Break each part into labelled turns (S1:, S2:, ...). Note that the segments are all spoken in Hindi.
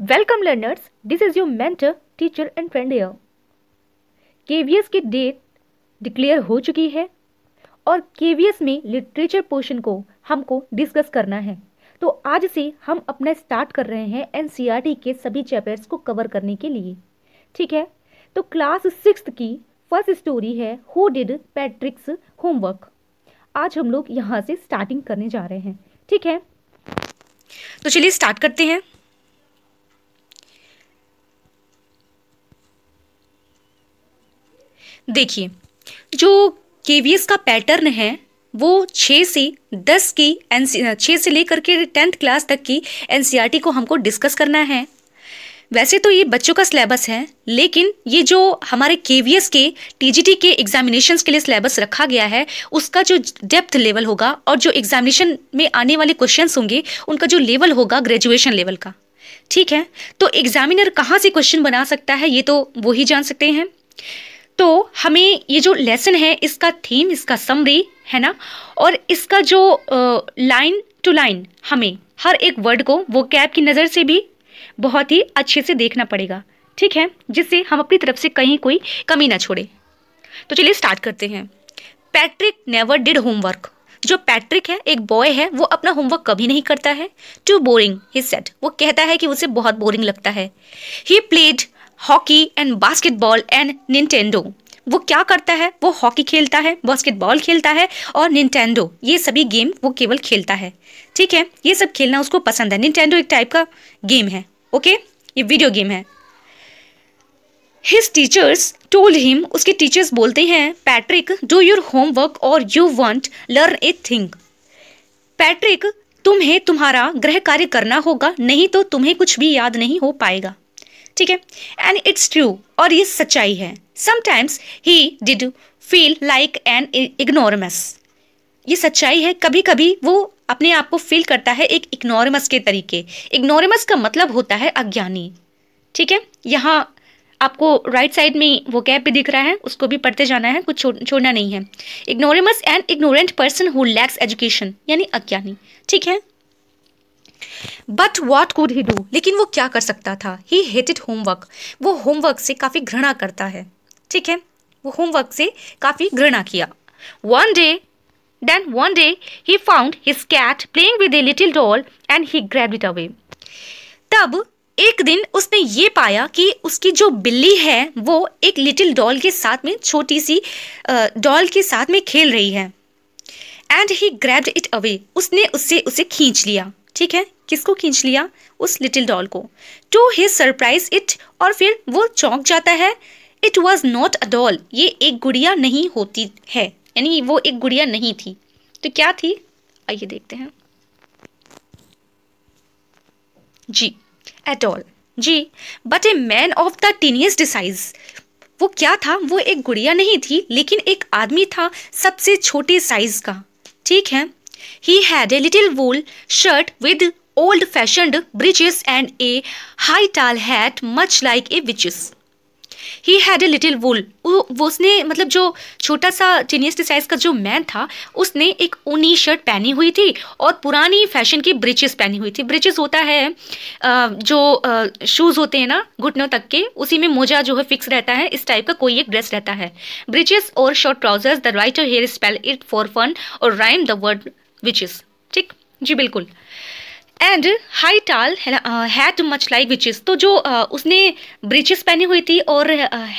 S1: Welcome learners this is your mentor teacher and friend V S की डेट डिक्लेयर हो चुकी है और के वी एस में लिटरेचर पोर्शन को हमको डिस्कस करना है तो आज से हम अपना स्टार्ट कर रहे हैं एन सी आर टी के सभी चैप्टर्स को कवर करने के लिए ठीक है तो क्लास सिक्स की फर्स्ट स्टोरी है हु डिड पैट्रिक्स होमवर्क आज हम लोग यहाँ से स्टार्टिंग करने जा रहे हैं ठीक है तो चलिए स्टार्ट करते हैं देखिए जो के का पैटर्न है वो छः से दस की एन छः से लेकर के टेंथ क्लास तक की एन को हमको डिस्कस करना है वैसे तो ये बच्चों का सिलेबस है लेकिन ये जो हमारे के वी एस के टी जी टी के एग्जामिनेशन के लिए सिलेबस रखा गया है उसका जो डेप्थ लेवल होगा और जो एग्जामिनेशन में आने वाले क्वेश्चन होंगे उनका जो लेवल होगा ग्रेजुएशन लेवल का ठीक है तो एग्जामिनर कहाँ से क्वेश्चन बना सकता है ये तो वो ही जान सकते हैं तो हमें ये जो लेसन है इसका थीम इसका समरी है ना और इसका जो लाइन टू लाइन हमें हर एक वर्ड को वो कैब की नज़र से भी बहुत ही अच्छे से देखना पड़ेगा ठीक है जिससे हम अपनी तरफ से कहीं कोई कमी ना छोड़े तो चलिए स्टार्ट करते हैं पैट्रिक नेवर डिड होमवर्क जो पैट्रिक है एक बॉय है वो अपना होमवर्क कभी नहीं करता है टू बोरिंग ही सेट वो कहता है कि उसे बहुत बोरिंग लगता है he played hockey and basketball and Nintendo वो क्या करता है वो हॉकी खेलता है बास्केटबॉल खेलता है और निंटेंडो ये सभी गेम वो केवल खेलता है ठीक है ये सब खेलना उसको पसंद है निंटेंडो एक टाइप का गेम है ओके ये वीडियो गेम है हिज टीचर्स टोल्ड हिम उसके टीचर्स बोलते हैं पैट्रिक डू योर होमवर्क और you won't learn a thing Patrick तुम्हें तुम्हारा गृह कार्य करना होगा नहीं तो तुम्हें कुछ भी याद नहीं हो पाएगा ठीक है एंड इट्स ट्रू और ये सच्चाई है sometimes he did feel like an ignoramus ये सच्चाई है कभी कभी वो अपने आप को फील करता है एक इग्नोरमस के तरीके इग्नोरमस का मतलब होता है अज्ञानी ठीक है यहाँ आपको राइट साइड में वो कैप भी दिख रहा है उसको भी पढ़ते जाना है कुछ छोड़ छोड़ना नहीं है ignoramus and ignorant person who lacks education यानी अज्ञानी ठीक है but what could he do लेकिन वो क्या कर सकता था ही हेटेड होमवर्क वो होमवर्क से काफ़ी घृणा करता है ठीक है वो होमवर्क से काफ़ी घृणा किया one day then one day he found his cat playing with a little doll and he grab it away तब एक दिन उसने ये पाया कि उसकी जो बिल्ली है वो एक लिटिल डॉल के साथ में छोटी सी डॉल के साथ में खेल रही है and he grabbed it away उसने उससे उसे खींच लिया ठीक है किसको खींच लिया उस लिटिल डॉल को टू हिज सरप्राइज इट और फिर वो चौंक जाता है it was not a doll ये एक गुड़िया नहीं होती है यानी वो एक गुड़िया नहीं थी तो क्या थी आइए देखते हैं जी एट ऑल जी but a man of the tiniest size वो क्या था वो एक गुड़िया नहीं थी लेकिन एक आदमी था सबसे छोटे साइज का ठीक है he had a little wool shirt with old fashioned breeches and a high tall hat much like a witch's he had a little wool वो उसने मतलब जो छोटा सा टीनियस्ट साइज का जो मैन था उसने एक ऊनी शर्ट पहनी हुई थी और पुरानी फैशन की ब्रिचेस पहनी हुई थी ब्रिचेस होता है जो शूज़ होते हैं ना घुटनों तक के उसी में मोजा जो है फिक्स रहता है इस टाइप का कोई एक ड्रेस रहता है ब्रिचेस और short trousers the writer here spell it for fun और राइम द वर्ड विचेस ठीक जी बिल्कुल and high tall hat much like witch's तो जो uh, उसने ब्रिचेस पहनी हुई थी और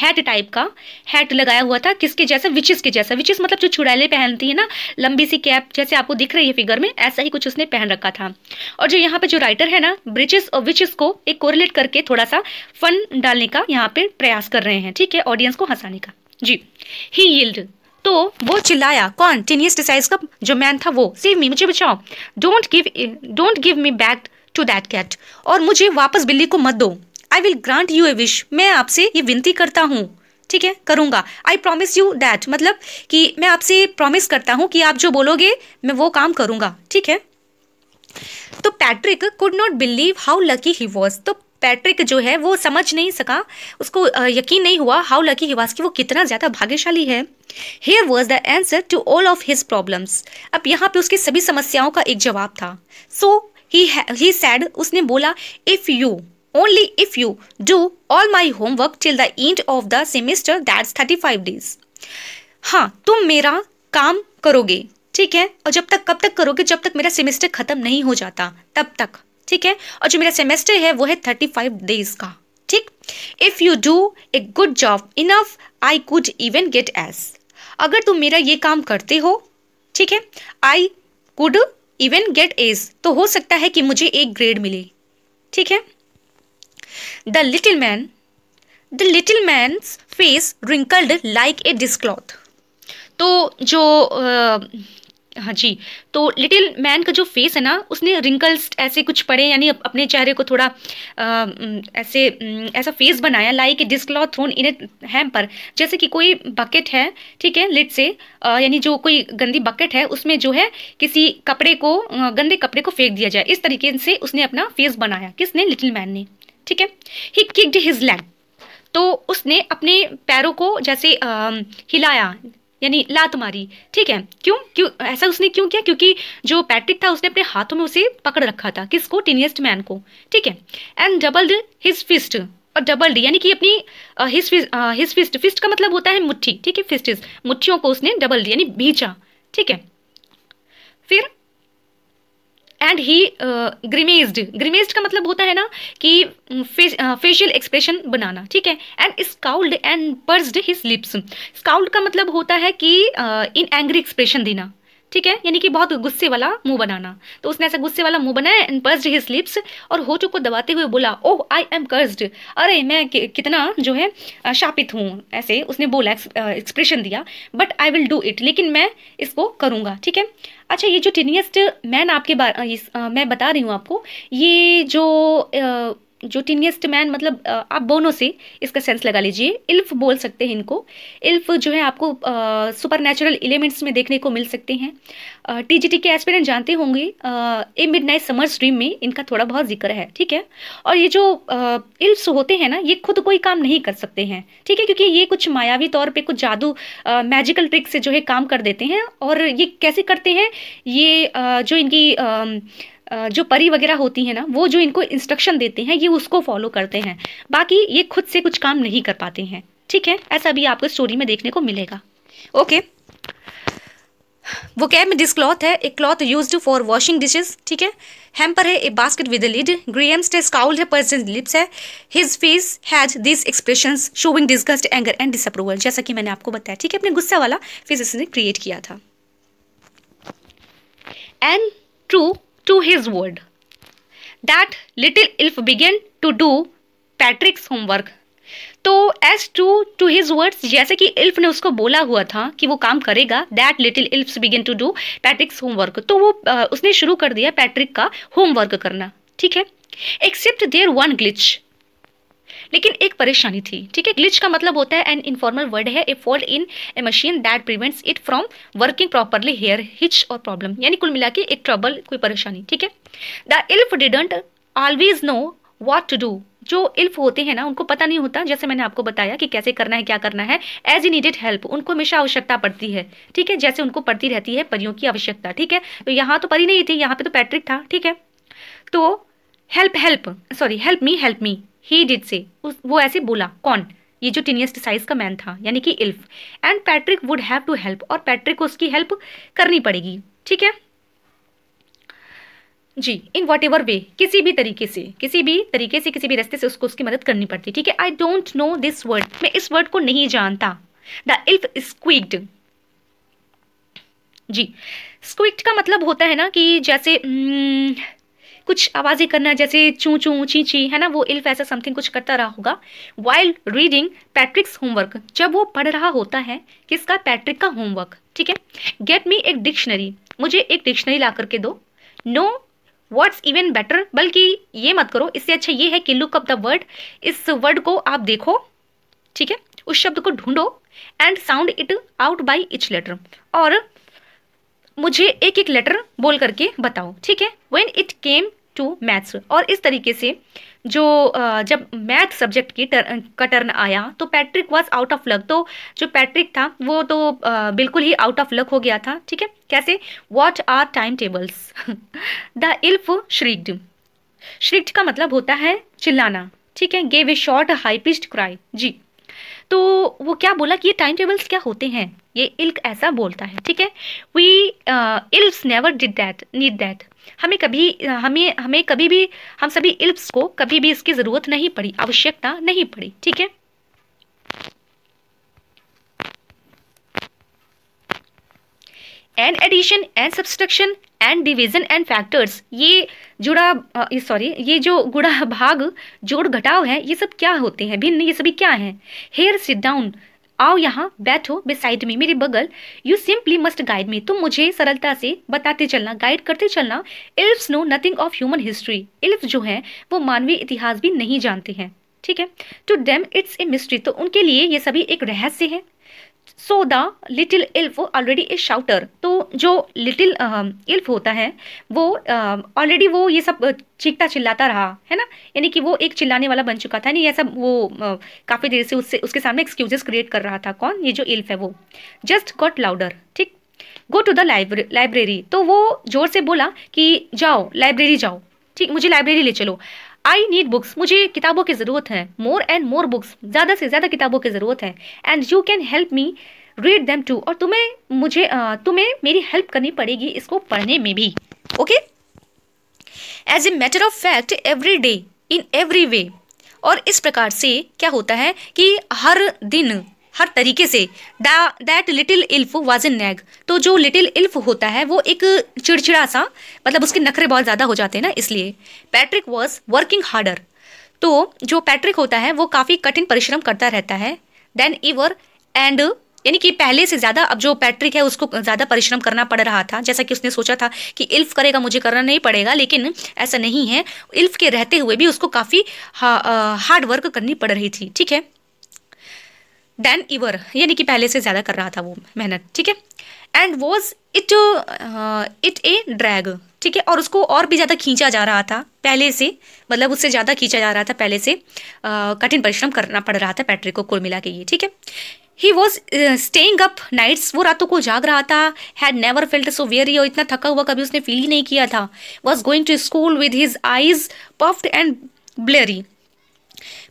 S1: हैट uh, टाइप का हैट लगाया हुआ था किसके जैसा विचिस के जैसा विचिस मतलब जो चुड़ैले पहनती है ना लंबी सी कैप जैसे आपको दिख रही है फिगर में ऐसा ही कुछ उसने पहन रखा था और जो यहाँ पे जो राइटर है ना ब्रिचेस और विचिस को एक कोरिलेट करके थोड़ा सा फन डालने का यहाँ पे प्रयास कर रहे हैं ठीक है ऑडियंस को हंसाने का जी ही यील्ड तो वो चिल्लाया कौन टीनियस डिसाइज का जो मैन था वो सेव मी मुझे बचाओ don't give don't give me back to that cat और मुझे वापस बिल्ली को मत दो I will grant you a wish मैं आपसे ये विनती करता हूँ ठीक है करूंगा आई प्रोमिस यू दैट मतलब कि मैं आपसे प्रॉमिस करता हूँ कि आप जो बोलोगे मैं वो काम करूंगा ठीक है तो Patrick could not believe how lucky he was तो पैट्रिक जो है वो समझ नहीं सका उसको यकीन नहीं हुआ हाउ लकी ही वॉज कि वो कितना ज़्यादा भाग्यशाली है here was the answer to all of his problems अब यहाँ पे उसकी सभी समस्याओं का एक जवाब था सो ही ही सैड उसने बोला if you only if you do all my homework till the end of the semester that's thirty five days हाँ तुम मेरा काम करोगे ठीक है और जब तक कब तक करोगे जब तक मेरा सेमेस्टर ख़त्म नहीं हो जाता तब तक ठीक है और जो मेरा सेमेस्टर है वो है थर्टी फाइव डेज का ठीक if you do a good job enough I could even get A's अगर तुम मेरा ये काम करते हो ठीक है I could even get A's तो हो सकता है कि मुझे एक ग्रेड मिले ठीक है the little man the little man face wrinkled like a dishcloth तो जो हाँ जी तो लिटिल मैन का जो फेस है ना उसने रिंकल्स ऐसे कुछ पड़े यानी अपने चेहरे को थोड़ा आ, ऐसे ऐसा फेस बनाया लाइक ए डिस्क्लॉ थ्रोन इन ए पर जैसे कि कोई बकेट है ठीक है लिट से यानी जो कोई गंदी बकेट है उसमें जो है किसी कपड़े को गंदे कपड़े को फेंक दिया जाए इस तरीके से उसने अपना फेस बनाया किसने लिटिल मैन ने ठीक है ही किक्ड हिज लैग तो उसने अपने पैरों को जैसे आ, हिलाया यानी लात मारी ठीक है क्यों क्यों ऐसा उसने क्यों किया क्योंकि जो पैट्रिक था उसने अपने हाथों में उसे पकड़ रखा था किसको टीनियस्ट मैन को ठीक है एंड डबल्ड हिज फिस्ट और डबल डी यानी कि अपनी हिज हिज फिस्ट फिस्ट का मतलब होता है मुट्ठी ठीक है फिस्टिस मुट्ठियों को उसने डबल डी यानी भीचा ठीक है फिर एंड ही ग्रिमेज्ड ग्रिमेज्ड का मतलब होता है ना कि फेशियल एक्सप्रेशन uh, बनाना ठीक है and scowled and pursed his lips scowled का मतलब होता है कि इन एंग्री एक्सप्रेशन देना ठीक है यानी कि बहुत गुस्से वाला मुंह बनाना तो उसने ऐसा गुस्से वाला मुंह बनाया एंड पर्स्ड हिज लिप्स और होटू को दबाते हुए बोला ओह आई एम कर्स्ड अरे मैं कि, कितना जो है शापित हूँ ऐसे उसने बोला एक्सप्रेशन दिया but I will do it लेकिन मैं इसको करूँगा ठीक है अच्छा ये जो टीनियस्ट मैन आपके बारे मैं बता रही हूँ आपको ये जो जो टीनियस्ट मैन मतलब आप बोनो से इसका सेंस लगा लीजिए इल्फ बोल सकते हैं इनको इल्फ जो है आपको सुपर नेचुरल एलिमेंट्स में देखने को मिल सकते हैं टीजीटी के एस्पिरेंट जानते होंगे a midnight summer stream में इनका थोड़ा बहुत जिक्र है ठीक है और ये जो इल्फ्स होते हैं ना ये खुद कोई काम नहीं कर सकते हैं ठीक है क्योंकि ये कुछ मायावी तौर पर कुछ जादू मैजिकल ट्रिक से जो है काम कर देते हैं और ये कैसे करते हैं ये जो इनकी जो परी वगैरह होती है ना वो जो इनको इंस्ट्रक्शन देते हैं ये उसको फॉलो करते हैं बाकी ये खुद से कुछ काम नहीं कर पाते हैं ठीक है ऐसा भी आपको स्टोरी में देखने को मिलेगा ओके वो कैब में डिस क्लॉथ है एक cloth used for washing dishes ठीक है हेम्पर है a basket with lid grimace टे स्काउल है पर्सन लिप्स है his face has this expression showing disgust anger and disapproval जैसा कि मैंने आपको बताया ठीक है अपने गुस्सा वाला फेस इसने क्रिएट किया था and true to his word. That little elf began to do Patrick's homework तो as to to his words जैसे कि इल्फ ने उसको बोला हुआ था कि वो काम करेगा that little elves begin to do Patrick's homework तो वो उसने शुरू कर दिया पैट्रिक का होमवर्क करना ठीक है एक्सेप्ट देयर वन ग्लिच लेकिन एक परेशानी थी ठीक है ग्लिच का मतलब होता है एन इनफॉर्मल वर्ड है a fault in a machine that prevents it from working properly here hitch और प्रॉब्लम यानी कुल मिला के एक ट्रबल कोई परेशानी ठीक है the elf didn't always know what to do जो इल्फ होते हैं ना उनको पता नहीं होता जैसे मैंने आपको बताया कि कैसे करना है क्या करना है एज ई नीडेड हेल्प उनको हमेशा आवश्यकता पड़ती है ठीक है जैसे उनको पड़ती रहती है परियों की आवश्यकता ठीक है तो यहाँ तो परी नहीं थी यहाँ पे तो पैट्रिक था ठीक है तो help help sorry help me help me he did से उस वो ऐसे बोला कौन ये जो टीनियस्ट साइज का मैन था यानी कि elf and Patrick would have to help और पैट्रिक को उसकी हेल्प करनी पड़ेगी ठीक है जी इन वॉट एवर वे किसी भी तरीके से किसी भी तरीके से किसी भी रास्ते से उसको उसकी मदद करनी पड़ती ठीक है I don't know this word मैं इस वर्ड को नहीं जानता द इल्फ स्क्विक्ड जी स्क्विक्ड का मतलब होता है ना कि जैसे hmm, कुछ आवाज़ें करना जैसे चू चू ची ची है ना वो इल्फ ऐसा समथिंग कुछ करता रहा होगा वाइल रीडिंग पैट्रिक्स होमवर्क जब वो पढ़ रहा होता है किसका पैट्रिक का होमवर्क ठीक है गेट मी एक डिक्शनरी मुझे एक डिक्शनरी ला करके दो नो वर्ड्स इवन बेटर बल्कि ये मत करो इससे अच्छा ये है कि लुक अप द वर्ड इस वर्ड को आप देखो ठीक है उस शब्द को ढूंढो and sound it out by each letter और मुझे एक एक लेटर बोल करके बताओ ठीक है when it came to maths और इस तरीके से जो जब मैथ सब्जेक्ट की टर, का टर्न आया तो Patrick was out of luck तो जो पैट्रिक था वो तो बिल्कुल ही आउट ऑफ लक हो गया था ठीक है कैसे what are time tables the elf shrieked shrieked का मतलब होता है चिल्लाना ठीक है gave a short high pitched cry जी तो वो क्या बोला कि ये टाइम टेबल्स क्या होते हैं ये इल्क ऐसा बोलता है ठीक है we elves never did that need that हमें कभी हमें हमें कभी भी हम सभी इल्प्स को कभी भी इसकी ज़रूरत नहीं पड़ी आवश्यकता नहीं पड़ी ठीक है and addition and subtraction and division and factors ये जुड़ा सॉरी uh, ये जो गुड़ा भाग जोड़ घटाव है ये सब क्या होते हैं भिन्न ये सभी क्या हैं हेयर सिट डाउन आओ यहाँ बैठो बिसाइड में मेरे बगल you simply must guide me तुम मुझे सरलता से बताते चलना गाइड करते चलना elves know nothing of human history elf जो हैं वो मानवीय इतिहास भी नहीं जानते हैं ठीक है to them it's a mystery तो उनके लिए ये सभी एक रहस्य है so the little elf already is shouter तो जो लिटिल इल्फ um, होता है वो ऑलरेडी um, वो ये सब uh, चीखता चिल्लाता रहा है ना यानी कि वो एक चिल्लाने वाला बन चुका था नहीं ये सब वो uh, काफ़ी देर से उससे उसके सामने एक्सक्यूजेस क्रिएट कर रहा था कौन ये जो इल्फ है वो जस्ट गॉट लाउडर ठीक गो टू द लाइब्रेरी तो वो जोर से बोला कि जाओ लाइब्रेरी जाओ ठीक मुझे लाइब्रेरी ले चलो आई नीड बुक्स मुझे किताबों की ज़रूरत है मोर एंड मोर बुक्स ज़्यादा से ज़्यादा किताबों की ज़रूरत है and you can help me read them too और तुम्हें मुझे तुम्हें मेरी हेल्प करनी पड़ेगी इसको पढ़ने में भी okay as a matter of fact every day in every way और इस प्रकार से क्या होता है कि हर दिन हर तरीके से that little elf was in nag तो जो लिटिल इल्फ होता है वो एक चिड़चिड़ा सा मतलब उसके नखरे बहुत ज़्यादा हो जाते हैं ना इसलिए पैट्रिक वॉज वर्किंग हार्डर तो जो पैट्रिक होता है वो काफ़ी कठिन परिश्रम करता रहता है देन ईवर एंड यानी कि पहले से ज़्यादा अब जो पैट्रिक है उसको ज़्यादा परिश्रम करना पड़ रहा था जैसा कि उसने सोचा था कि इल्फ करेगा मुझे करना नहीं पड़ेगा लेकिन ऐसा नहीं है इल्फ के रहते हुए भी उसको काफ़ी हा, हार्ड वर्क करनी पड़ रही थी ठीक है देन इवर यानी कि पहले से ज़्यादा कर रहा था वो मेहनत ठीक है and was it it a drag ठीक है और उसको और भी ज़्यादा खींचा जा रहा था पहले से मतलब उससे ज़्यादा खींचा जा रहा था पहले से uh, कठिन परिश्रम करना पड़ रहा था पैट्रिक को कुल मिला के ये ठीक है he was staying up nights वो रातों को जाग रहा था had never felt so very और इतना थका हुआ कभी उसने फील ही नहीं किया था was going to school with his eyes puffed and blurry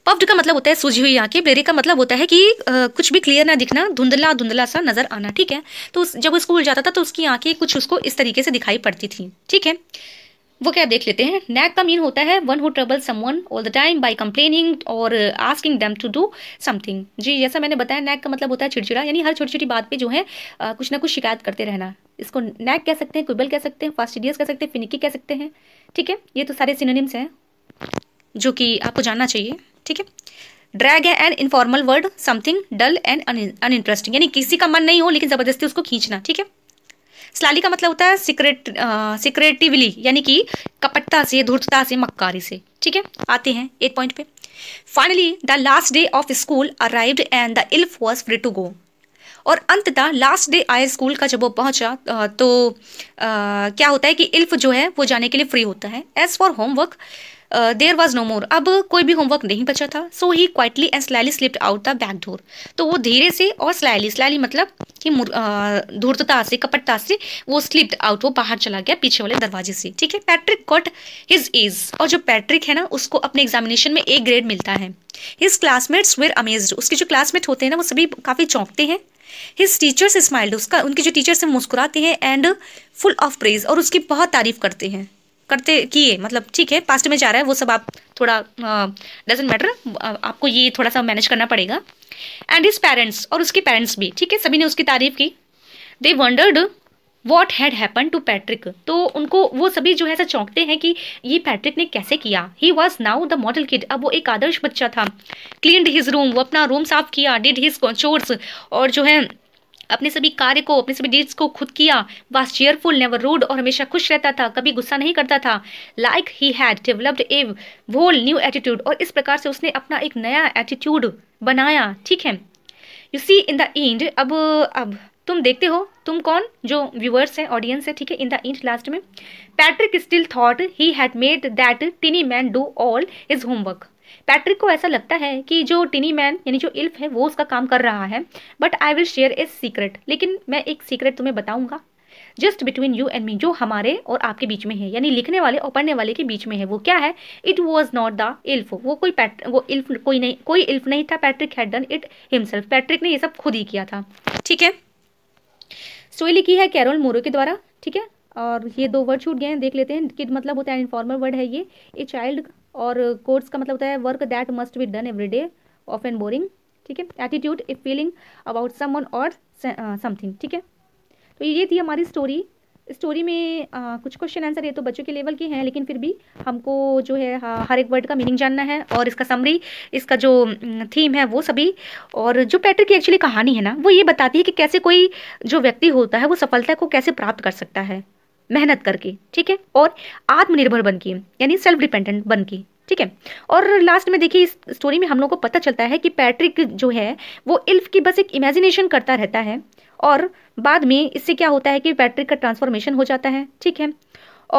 S1: puffed का मतलब होता है सूझी हुई आंखें ब्लेरी का मतलब होता है कि आ, कुछ भी क्लियर ना दिखना धुंधला धुंधला सा नजर आना ठीक है तो जब वो स्कूल जाता था तो उसकी आंखें कुछ उसको इस तरीके से दिखाई पड़ती थी ठीक है वो क्या देख लेते हैं नैक का मीन होता है one who trouble someone all the time by complaining और asking them to do something जी जैसा मैंने बताया नैक का मतलब होता है चिड़चिड़ा यानी हर छोटी छोटी बात पे जो है आ, कुछ ना कुछ शिकायत करते रहना इसको नैक कह सकते हैं क्विबल कह सकते हैं फास्टिडियस कह सकते हैं फिनिकी कह सकते हैं ठीक है ये तो सारे सिनोनिम्स हैं जो कि आपको जानना चाहिए ठीक है ड्रैग है an informal word something dull and uninteresting यानी किसी का मन नहीं हो लेकिन ज़बरदस्ती उसको खींचना ठीक है स्लाली का मतलब होता है सिक्रेट सिक्रेटिवली यानी कि कपटता से धूर्तता से मक्कारी से ठीक है आते हैं एक पॉइंट पे finally the last day of school arrived and the elf was free to go और अंततः लास्ट डे आए स्कूल का जब वो पहुंचा तो आ, क्या होता है कि इल्फ जो है वो जाने के लिए फ्री होता है as for homework there was no more अब कोई भी होमवर्क नहीं बचा था so he quietly and slyly slipped out the back door तो वो धीरे से और स्लैली स्लैली मतलब कि धूर्तता से कपटता से वो स्लिप्ड आउट वो बाहर चला गया पीछे वाले दरवाजे से ठीक है पैट्रिक कॉट हिज एज और जो पैट्रिक है ना उसको अपने एग्जामिनेशन में एक ग्रेड मिलता है हिज क्लासमेट्स वेर अमेज्ड उसके जो क्लासमेट होते हैं ना वो सभी काफ़ी चौंकते हैं हिज टीचर्स स्माइल्ड उसका उनके जो टीचर्स हैं मुस्कुराते हैं एंड फुल ऑफ प्रेज और उसकी बहुत तारीफ करते हैं करते किए मतलब ठीक है पास्ट में जा रहा है वो सब आप थोड़ा डजेंट मैटर आपको ये थोड़ा सा मैनेज करना पड़ेगा एंड हिज पेरेंट्स और उसके पेरेंट्स भी ठीक है सभी ने उसकी तारीफ की they wondered what had happen to Patrick तो उनको वो सभी जो है ऐसा चौंकते हैं कि ये पैट्रिक ने कैसे किया he was now the model kid अब वो एक आदर्श बच्चा था क्लीनड हिज रूम वो अपना रूम साफ किया डिड हिज चोर्स और जो है अपने सभी कार्य को अपने सभी डीड्स को खुद किया वाज चेयरफुल नेवर रूड और हमेशा खुश रहता था कभी गुस्सा नहीं करता था like he had developed a whole new attitude और इस प्रकार से उसने अपना एक नया एटीट्यूड बनाया ठीक है you see in the end अब अब तुम देखते हो तुम कौन जो व्यूअर्स हैं ऑडियंस है ठीक है इन द इंट लास्ट में Patrick still thought he had made that tiny man do all his homework Patrick को ऐसा लगता है कि जो टिनी मैन यानी जो इल्फ है वो उसका काम कर रहा है but I will share a secret लेकिन मैं एक सीक्रेट तुम्हें बताऊंगा just between you and me जो हमारे और आपके बीच में है यानी लिखने वाले और पढ़ने वाले के बीच में है वो क्या है it was not the elf वो कोई पैट वो इल्फ कोई नहीं कोई इल्फ नहीं था Patrick had done it himself Patrick ने ये सब खुद ही किया था ठीक है स्टोरी लिखी है कैरोल मोरो के द्वारा ठीक है और ये दो वर्ड छूट गए हैं देख लेते हैं कि मतलब होता है इनफॉर्मल वर्ड है ये ए चाइल्ड और कोर्स का मतलब होता है work that must be done every day of and boring ठीक है attitude a feeling about someone और समथिंग ठीक है तो ये थी हमारी स्टोरी स्टोरी में आ, कुछ क्वेश्चन आंसर ये तो बच्चों के लेवल के हैं लेकिन फिर भी हमको जो है हर एक वर्ड का मीनिंग जानना है और इसका समरी इसका जो थीम है वो सभी और जो पैटर की एक्चुअली कहानी है ना वो ये बताती है कि कैसे कोई जो व्यक्ति होता है वो सफलता को कैसे प्राप्त कर सकता है मेहनत करके ठीक है और आत्मनिर्भर बन के यानी सेल्फ डिपेंडेंट बन के ठीक है और लास्ट में देखिए इस स्टोरी में हम लोग को पता चलता है कि पैट्रिक जो है वो इल्फ की बस एक इमेजिनेशन करता रहता है और बाद में इससे क्या होता है कि बैटरी का ट्रांसफॉर्मेशन हो जाता है ठीक है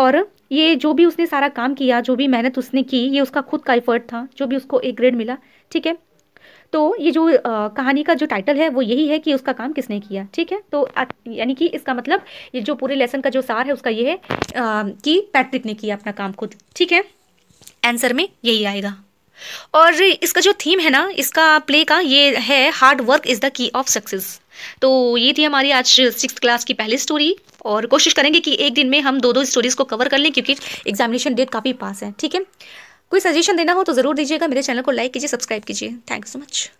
S1: और ये जो भी उसने सारा काम किया जो भी मेहनत उसने की ये उसका खुद का एफर्ट था जो भी उसको एक ग्रेड मिला ठीक है तो ये जो आ, कहानी का जो टाइटल है वो यही है कि उसका काम किसने किया ठीक है तो यानी कि इसका मतलब ये जो पूरे लेसन का जो सार है उसका ये है आ, कि पैट्रिक ने किया अपना काम खुद ठीक है आंसर में यही आएगा और इसका जो थीम है ना इसका प्ले का ये है hard work is the key of success तो ये थी हमारी आज सिक्स क्लास की पहली स्टोरी और कोशिश करेंगे कि एक दिन में हम दो दो स्टोरीज़ को कवर कर लें क्योंकि एग्जामिनेशन डेट काफ़ी पास है ठीक है कोई सजेशन देना हो तो ज़रूर दीजिएगा मेरे चैनल को लाइक कीजिए सब्सक्राइब कीजिए थैंक यू सो मच